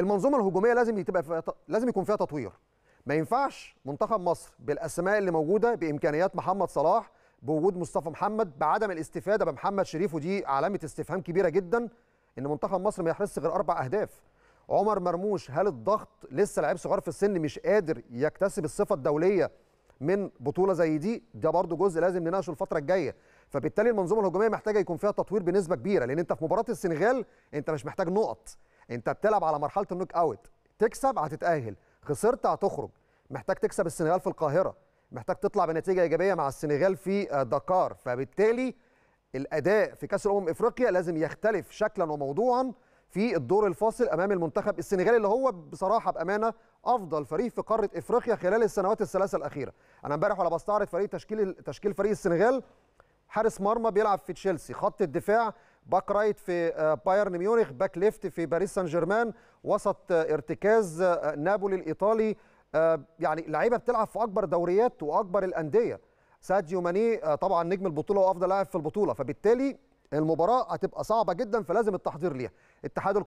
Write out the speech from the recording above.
المنظومه الهجوميه لازم تبقى فيها لازم يكون فيها تطوير ما ينفعش منتخب مصر بالاسماء اللي موجوده بامكانيات محمد صلاح بوجود مصطفى محمد بعدم الاستفاده بمحمد شريف ودي علامه استفهام كبيره جدا ان منتخب مصر ما يحرزش غير اربع اهداف عمر مرموش هل الضغط لسه لعيب صغير في السن مش قادر يكتسب الصفه الدوليه من بطوله زي دي ده برضو جزء لازم نناقشه الفتره الجايه فبالتالي المنظومه الهجوميه محتاجه يكون فيها تطوير بنسبه كبيره لان انت في مباراه السنغال انت مش محتاج نقط انت بتلعب على مرحله النوك اوت تكسب هتتاهل خسرت هتخرج محتاج تكسب السنغال في القاهره محتاج تطلع بنتيجه ايجابيه مع السنغال في آه، دكار فبالتالي الاداء في كاس الامم افريقيا لازم يختلف شكلا وموضوعا في الدور الفاصل امام المنتخب السنغالي اللي هو بصراحه بامانه افضل فريق في قاره افريقيا خلال السنوات الثلاثه الاخيره انا امبارح وانا بستعرض فريق تشكيل تشكيل فريق السنغال حارس مرمى بيلعب في تشيلسي خط الدفاع باك رايت في آه، بايرن ميونخ باك ليفت في باريس سان جيرمان وسط آه، ارتكاز آه، نابولي الايطالي يعني لعيبه بتلعب في اكبر دوريات واكبر الانديه ساديو ماني طبعا نجم البطوله وافضل لاعب في البطوله فبالتالي المباراه هتبقى صعبه جدا فلازم التحضير ليها اتحاد